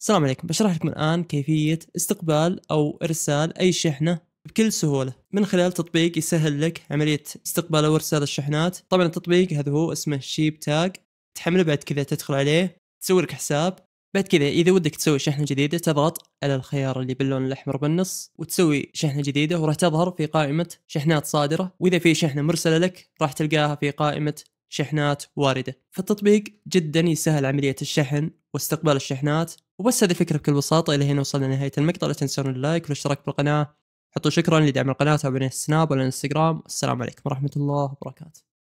السلام عليكم بشرح لكم الآن كيفية استقبال أو إرسال أي شحنة بكل سهولة من خلال تطبيق يسهل لك عملية استقبال أو إرسال الشحنات طبعا التطبيق هذا هو اسمه شيب تاج تحمله بعد كذا تدخل عليه تسوي لك حساب بعد كذا إذا ودك تسوي شحنة جديدة تضغط على الخيار اللي باللون الأحمر بالنص وتسوي شحنة جديدة وراح تظهر في قائمة شحنات صادرة وإذا في شحنة مرسلة لك راح تلقاها في قائمة شحنات وارده، فالتطبيق جدا يسهل عمليه الشحن واستقبال الشحنات، وبس هذه الفكره بكل بساطه الى هنا وصلنا لنهايه المقطع لا تنسون اللايك والاشتراك بالقناه، حطوا شكرا لدعم القناه تابعوني السناب والانستغرام، والسلام عليكم ورحمه الله وبركاته.